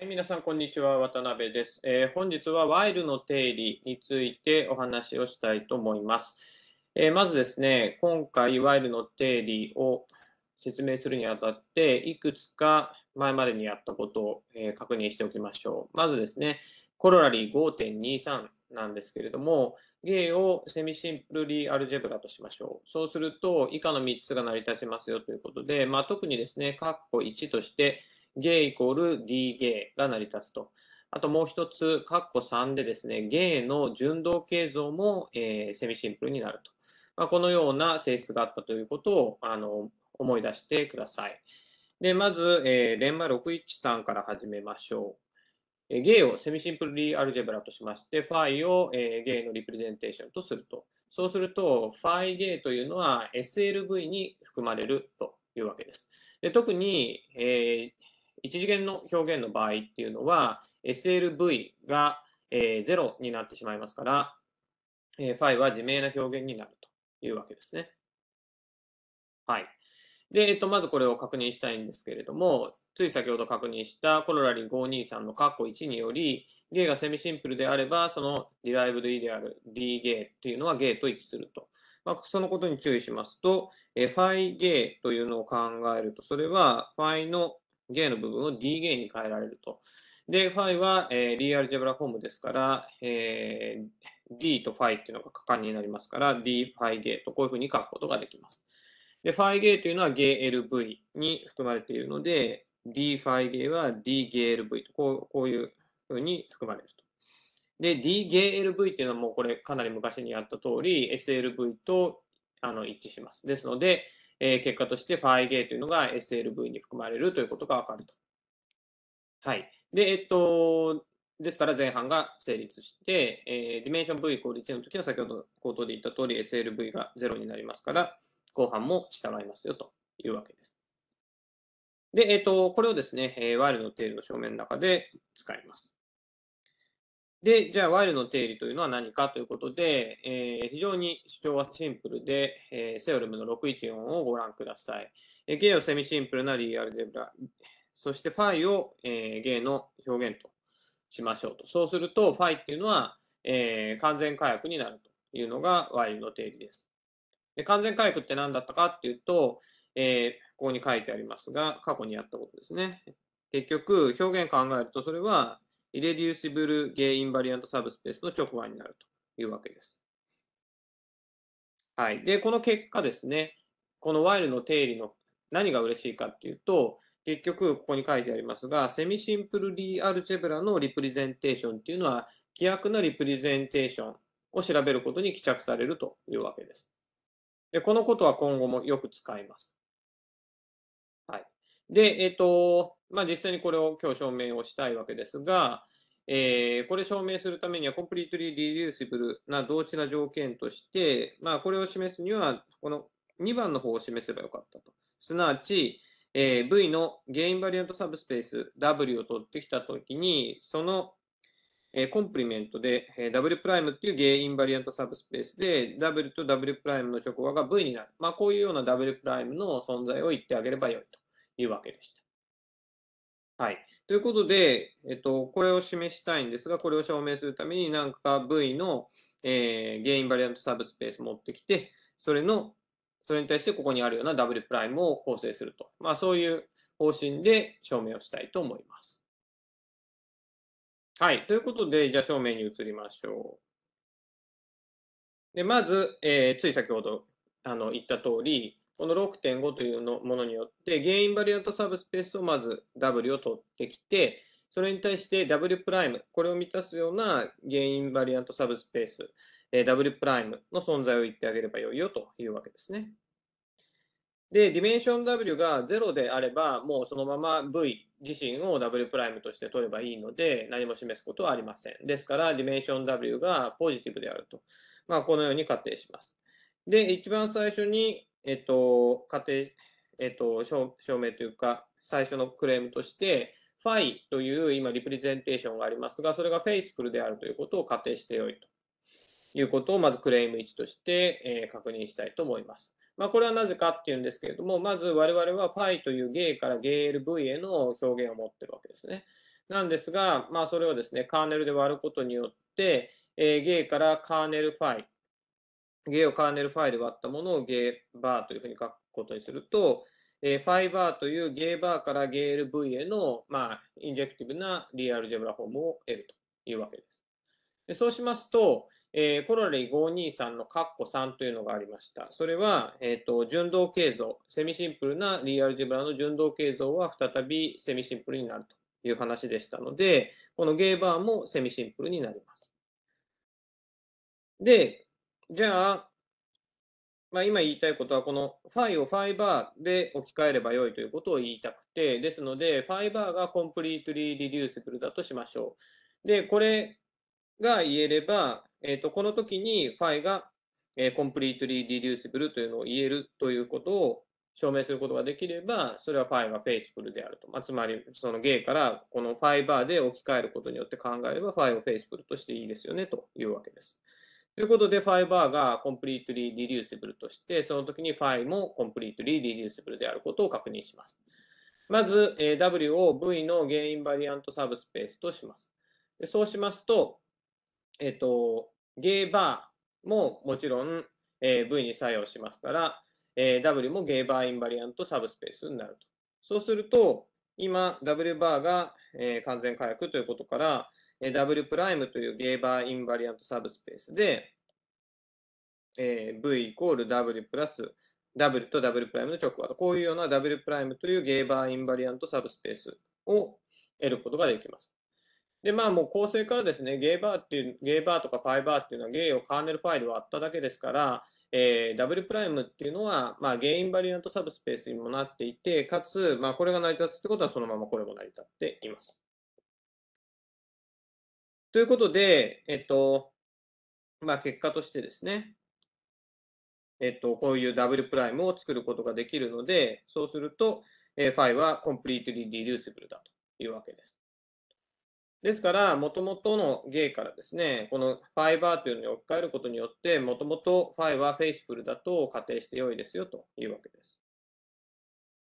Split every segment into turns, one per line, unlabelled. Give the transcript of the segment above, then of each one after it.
はい、皆さん、こんにちは。渡辺です。えー、本日はワイルの定理についてお話をしたいと思います。えー、まずですね、今回、ワイルの定理を説明するにあたって、いくつか前までにやったことを、えー、確認しておきましょう。まずですね、コロラリー5.23なんですけれども、芸をセミシンプルリーアルジェブラとしましょう。そうすると、以下の3つが成り立ちますよということで、まあ、特にですね、括弧1として、ゲイイコール D ゲイが成り立つと。あともう一つ、カッコ3でですね、ゲイの純動形像も、えー、セミシンプルになると。まあ、このような性質があったということをあの思い出してください。で、まず、えー、レンマ613から始めましょう。えゲイをセミシンプルリーアルジェブラとしまして、ファイを、えー、ゲイのリプレゼンテーションとすると。そうすると、ファイゲイというのは SLV に含まれるというわけです。で特に、えー、一次元の表現の場合っていうのは、SLV が、えー、0になってしまいますから、えー、ファイは自明な表現になるというわけですね。はい。で、えっと、まずこれを確認したいんですけれども、つい先ほど確認したコロラリ523の括弧1により、ゲイがセミシンプルであれば、そのディライブドイである D ゲイというのはゲイと一致すると。まあ、そのことに注意しますと、えファイゲイというのを考えると、それはファイのゲイの部分を D ゲイに変えられると。で、ファイは、えー、リーアルジェブラフォームですから、えー、D とファイっていうのが果敢になりますから、D ファイゲイとこういうふうに書くことができます。で、ファイゲイというのはゲイ LV に含まれているので、D ファイゲイは D ゲイ LV とこうこういうふうに含まれると。で、D ゲイ LV っていうのはもうこれかなり昔にやった通り、SLV とあの一致します。ですので、えー、結果として π というのが SLV に含まれるということがわかると。はい。で、えっと、ですから前半が成立して、えー、ディメンション V イコール1の時は先ほど口頭で言った通り SLV が0になりますから、後半も従いますよというわけです。で、えっと、これをですね、えー、ワイルドテールの正面の中で使います。で、じゃあ、ワイルの定理というのは何かということで、えー、非常に主張はシンプルで、えー、セオルムの614をご覧ください。えー、ゲイをセミシンプルなリーアルジェブラ、そしてファイを、えー、ゲイの表現としましょうと。そうすると、ファイっていうのは、えー、完全回復になるというのがワイルの定理です。で完全回復って何だったかっていうと、えー、ここに書いてありますが、過去にやったことですね。結局、表現考えると、それは、イレデューシブル・ゲイ・インバリアント・サブスペースの直話になるというわけです。はい。で、この結果ですね、このワイルの定理の何が嬉しいかっていうと、結局、ここに書いてありますが、セミシンプル・リー・アルチェブラのリプレゼンテーションっていうのは、規約のリプレゼンテーションを調べることに帰着されるというわけです。で、このことは今後もよく使います。はい。で、えっ、と、まあ、実際にこれを今日証明をしたいわけですが、えー、これ証明するためには、コンプリートリーリデューシブルな同値な条件として、まあ、これを示すには、この2番の方を示せばよかったと。すなわち、えー、V のゲインバリアントサブスペース W を取ってきたときに、その、えー、コンプリメントで、えー、W' っていうゲインバリアントサブスペースで、W と W' の直和が V になる。まあ、こういうような W' の存在を言ってあげればよいというわけでした。はい。ということで、えっと、これを示したいんですが、これを証明するために何か V の、えー、ゲインバリアントサブスペース持ってきて、それの、それに対してここにあるような W プライムを構成すると。まあ、そういう方針で証明をしたいと思います。はい。ということで、じゃあ証明に移りましょう。で、まず、えー、つい先ほどあの言った通り、この6.5というのものによって、原因バリアントサブスペースをまず W を取ってきて、それに対して W'、これを満たすような原因バリアントサブスペース、えー、W' の存在を言ってあげればよいよというわけですね。で、ディメンション W が0であれば、もうそのまま V 自身を W' として取ればいいので、何も示すことはありません。ですから、ディメンション W がポジティブであると。まあ、このように仮定します。で、一番最初にえっと、仮定、えっと、証明というか、最初のクレームとして、ファイという今リプレゼンテーションがありますが、それがフェイスフルであるということを仮定してよいということをまずクレーム1として、え確認したいと思います。まあ、これはなぜかっていうんですけれども、まず我々はファイというゲイからゲ GLV への表現を持ってるわけですね。なんですが、まあ、それをですね、カーネルで割ることによって、えー、ゲイからカーネルファイゲをカーネルファイで割ったものをゲーバーというふうに書くことにすると、えー、ファイバーというゲーバーからゲー LV への、まあ、インジェクティブなリアルジェブラフォームを得るというわけです。でそうしますと、えー、コロレイ523のカッコ3というのがありました。それは、えっ、ー、と、純動形像、セミシンプルなリアルジェブラの純動形像は再びセミシンプルになるという話でしたので、このゲーバーもセミシンプルになります。で、じゃあ、まあ、今言いたいことは、このファイをファイバーで置き換えればよいということを言いたくて、ですので、ファイバーがコンプリートリーリデューシブルだとしましょう。で、これが言えれば、えっ、と、この時にファイが、えコンプリートリーリデューシブルというのを言えるということを証明することができれば、それはファイがフェイスフルであると。まあ、つまり、そのゲイからこのファイバーで置き換えることによって考えれば、ファイをフェイスフルとしていいですよねというわけです。ということで、ファイバーがコンプリートリーリデューシブルとして、その時にファイもコンプリートリーリデューシブルであることを確認します。まず、え W を V の原因バリアントサブスペースとします。でそうしますと、えっ、ー、と、ゲーバーももちろん、え V に作用しますから、え W もゲーバーインバリアントサブスペースになると。そうすると、今、W バーが、え完全回復ということから、W プライムというゲーバーインバリアントサブスペースで、えー、V イコール W プラス W と W プライムの直和こういうような W プライムというゲーバーインバリアントサブスペースを得ることができます。で、まあもう構成からですね、ゲーバーっていう、ゲーバーとかファイバーっていうのはゲーをカーネルファイルを割っただけですから、えー、W プライムっていうのは、まあ、ゲインバリアントサブスペースにもなっていて、かつ、まあ、これが成り立つってことは、そのままこれも成り立っています。ということで、えっと、まあ、結果としてですね、えっと、こういうダブルプライムを作ることができるので、そうすると、えファイは completely reducible だというわけです。ですから、もともとのゲイからですね、このファイバーというのに置き換えることによって、もともとファイはフェイスフルだと仮定して良いですよというわけです。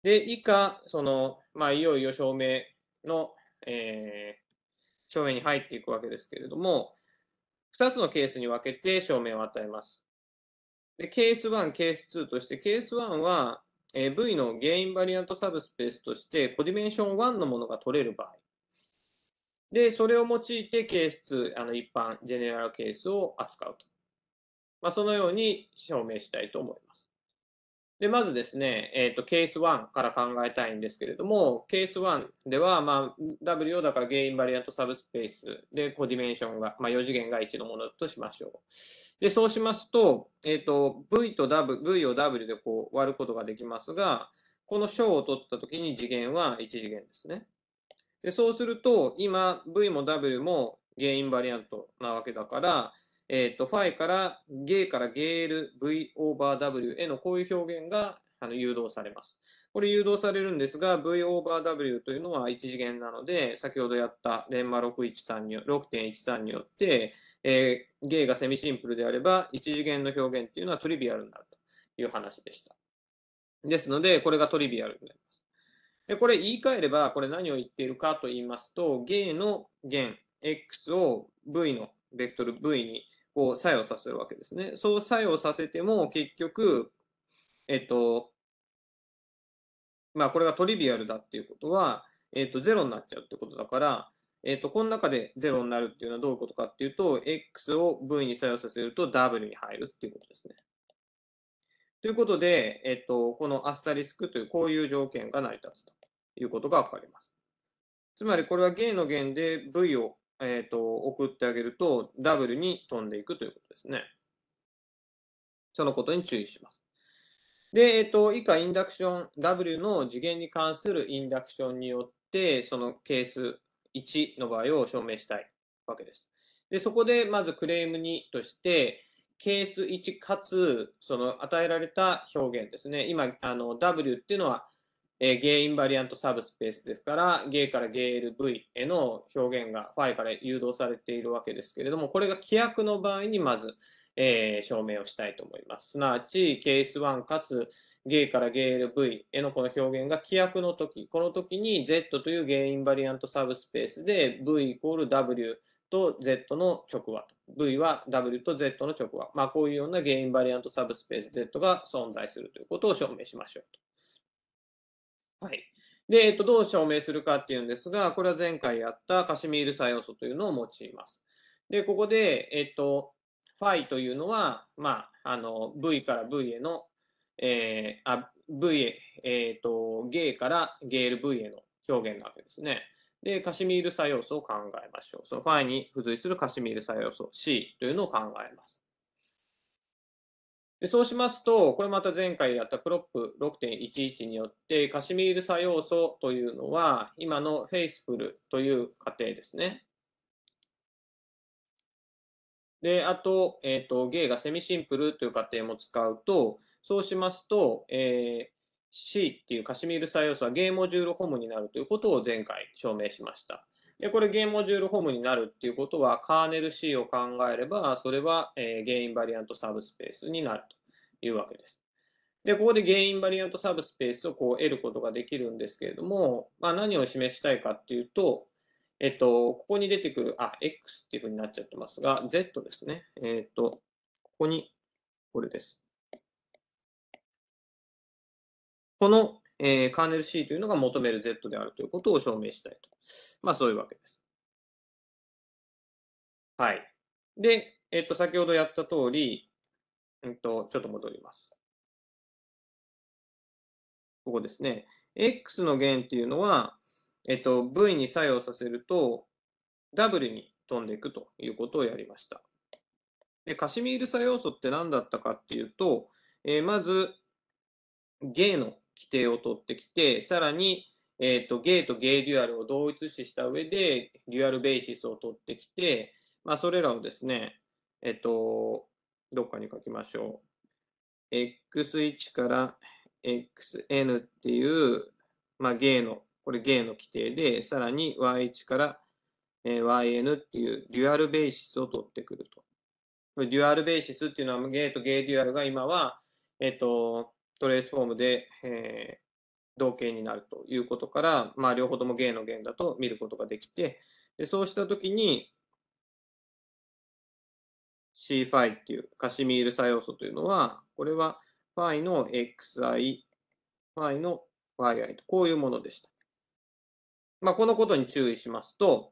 で、以下、その、まあ、いよいよ証明の、え正面に入っていくわけですけれども、2つのケースに分けて証明を与えます。でケース1、ケース2として、ケース1は、えー、V のゲインバリアントサブスペースとして、コディメンション1のものが取れる場合。で、それを用いてケース2、あの一般、ジェネラルケースを扱うと。まあ、そのように証明したいと思います。で、まずですね、えー、と、ケース1から考えたいんですけれども、ケース1では、まあ、W をだからゲインバリアントサブスペースで、コディメンションが、まあ、4次元が1のものとしましょう。で、そうしますと、えっ、ー、と、V と W、V を W でこう割ることができますが、この小を取ったときに次元は1次元ですね。で、そうすると、今、V も W も原因バリアントなわけだから、えっ、ー、と、ファイから、ゲイからゲール V オーバー W へのこういう表現があの誘導されます。これ誘導されるんですが、V オーバー W というのは1次元なので、先ほどやったレンマ6.13にによって、えー、ゲイがセミシンプルであれば、1次元の表現っていうのはトリビアルになるという話でした。ですので、これがトリビアルになります。でこれ言い換えれば、これ何を言っているかと言いますと、ゲイの弦 X を V のベクトル V にこう作用させるわけですね。そう作用させても結局、えっと、まあこれがトリビアルだっていうことは、えっと、ロになっちゃうってことだから、えっと、この中でゼロになるっていうのはどういうことかっていうと、x を v に作用させると w に入るっていうことですね。ということで、えっと、このアスタリスクというこういう条件が成り立つということがわかります。つまりこれは芸の弦で v をえっ、ー、と、送ってあげると、W に飛んでいくということですね。そのことに注意します。で、えっ、ー、と、以下、インダクション、W の次元に関するインダクションによって、そのケース1の場合を証明したいわけです。で、そこで、まずクレーム2として、ケース1かつ、その与えられた表現ですね。今、あの、W っていうのは、えー、ゲインバリアントサブスペースですから、ゲイから GLV への表現がファイから誘導されているわけですけれども、これが規約の場合にまず、えー、証明をしたいと思います。すなわち、ケース1かつ、ゲイから GLV へのこの表現が規約の時、この時に Z というゲインバリアントサブスペースで V イコール W と Z の直和 V は W と Z の直和。まあ、こういうようなゲインバリアントサブスペース Z が存在するということを証明しましょうと。はい。で、えっと、どう証明するかっていうんですが、これは前回やったカシミール作用素というのを用います。で、ここで、えっと、ファイというのは、まあ、あの、V から V への、えー、あ V へ、えっ、ー、と、ゲからゲール V への表現なわけですね。で、カシミール作用素を考えましょう。そのファイに付随するカシミール作用素 C というのを考えます。でそうしますと、これまた前回やったクロップ6.11によって、カシミール作用素というのは、今のフェイスフルという過程ですね。で、あと、えっ、ー、と、ゲイがセミシンプルという過程も使うと、そうしますと、えー、C っていうカシミール作用素はゲイモジュールホムになるということを前回証明しました。で、これゲームモジュールホームになるっていうことは、カーネル C を考えれば、それは、えー、ゲインバリアントサブスペースになるというわけです。で、ここでゲインバリアントサブスペースをこう得ることができるんですけれども、まあ、何を示したいかっていうと、えっと、ここに出てくる、あ、X っていうふうになっちゃってますが、Z ですね。えっと、ここに、これです。このえー、カーネル C というのが求める Z であるということを証明したいと。まあ、そういうわけです。はい。で、えっ、ー、と、先ほどやった通り、えっ、ー、と、ちょっと戻ります。ここですね。X の弦っていうのは、えっ、ー、と、V に作用させると、W に飛んでいくということをやりました。で、カシミール作用素って何だったかっていうと、えまず、ゲイの規定を取ってきて、さらに、えっ、ー、と、ゲーとゲイデュアルを同一視した上で、デュアルベーシスを取ってきて、まあ、それらをですね、えっ、ー、と、どっかに書きましょう。x1 から xn っていう、まあ、ゲイの、これゲイの規定で、さらに y1 から yn っていうデュアルベーシスを取ってくると。デュアルベーシスっていうのは、ゲーとゲイデュアルが今は、えっ、ー、と、トレースフォームで、えー、同型になるということから、まあ、両方とも芸の弦だと見ることができて、でそうしたときに C ファイっていうカシミール作用素というのは、これはファイの XI、ファイの YI と、こういうものでした。まあ、このことに注意しますと、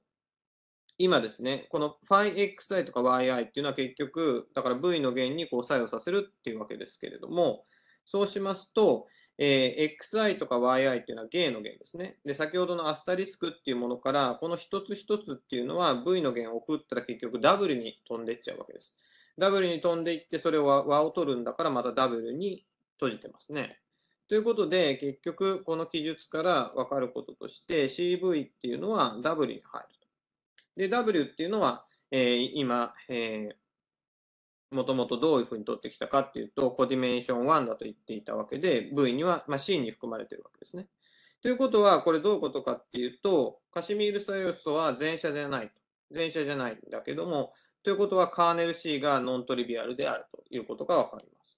今ですね、この φXi とか yi っていうのは結局、だから v の弦にこう作用させるっていうわけですけれども、そうしますと、えー、xi とか yi っていうのは芸の弦ですね。で、先ほどのアスタリスクっていうものから、この一つ一つっていうのは v の弦を送ったら結局 w に飛んでっちゃうわけです。w に飛んでいって、それを和を取るんだからまた w に閉じてますね。ということで、結局、この記述から分かることとして、CV っていうのは W に入ると。で、W っていうのは、えー、今、えーもともとどういうふうに取ってきたかっていうと、コディメンション1だと言っていたわけで、V には、まあ、C に含まれてるわけですね。ということは、これどういうことかっていうと、カシミール素要素は前者じゃない。前者じゃないんだけども、ということはカーネル C がノントリビアルであるということがわかります。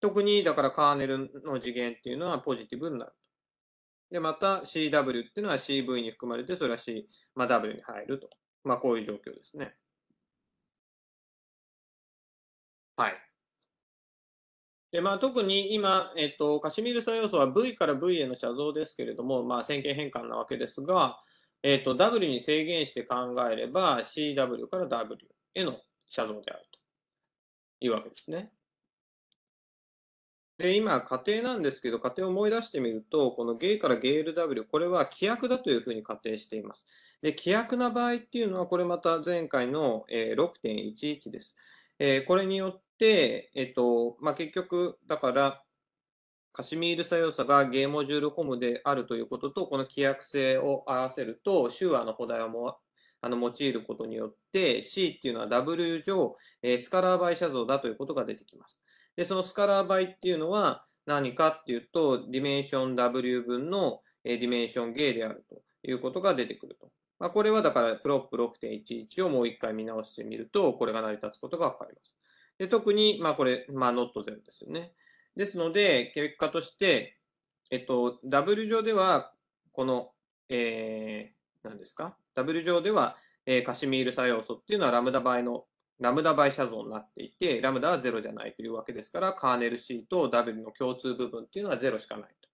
特に、だからカーネルの次元っていうのはポジティブになると。で、また CW っていうのは CV に含まれて、それは C、まあ、W に入ると。まあ、こういう状況ですね。はい。でまあ、特に今、えっと、カシミール作用素は V から V への写像ですけれども、まあ、線形変換なわけですが、えっと、W に制限して考えれば CW から W への写像であるというわけですね。で、今、仮定なんですけど、仮定を思い出してみると、このゲイからゲール W、これは規約だというふうに仮定しています。で、規約な場合っていうのは、これまた前回の6.11です。これによっ、えっと、まあ、結局、だから、カシミール作用差がゲーモジュールホムであるということと、この規約性を合わせると、手話の補題をもあの用いることによって、C っていうのは W 上、えー、スカラー倍写像だということが出てきます。で、そのスカラー倍っていうのは何かっていうと、ディメンション W 分の、えー、ディメンションゲーであるということが出てくると。まあ、これはだから、プロップ6.11をもう一回見直してみると、これが成り立つことがわかります。で特に、まあこれ、まあットゼロですよね。ですので、結果として、えっと、W 上では、この、えー、何ですか ?W 上では、えー、カシミール作用素っていうのはラムダ倍の、ラムダ倍写像になっていて、ラムダはゼロじゃないというわけですから、カーネル C と W の共通部分っていうのはゼロしかないと。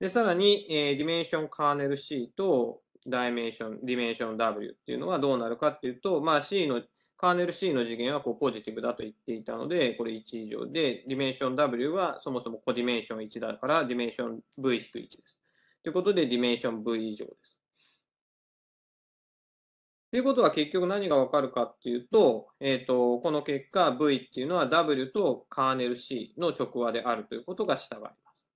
で、さらに、えー、ディメンションカーネル C とダイメンション、ディメンション W っていうのはどうなるかっていうと、まあ C のカーネル C の次元はこうポジティブだと言っていたので、これ1以上で、ディメンション W はそもそもコディメンション1だから、ディメンション V-1 です。ということで、ディメンション V 以上です。ということは結局何がわかるかっていうと、えっ、ー、と、この結果 V っていうのは W とカーネル C の直和であるということが従います。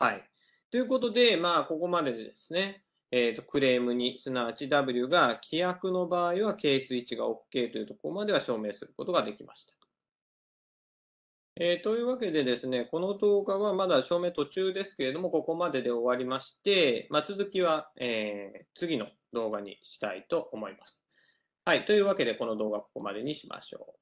はい。ということで、まあ、ここまででですね、えーと、クレームに、すなわち W が規約の場合はケース1が OK というところまでは証明することができました。えー、というわけでですね、この動画はまだ証明途中ですけれども、ここまでで終わりまして、まあ、続きは、えー、次の動画にしたいと思います。はい、というわけでこの動画はここまでにしましょう。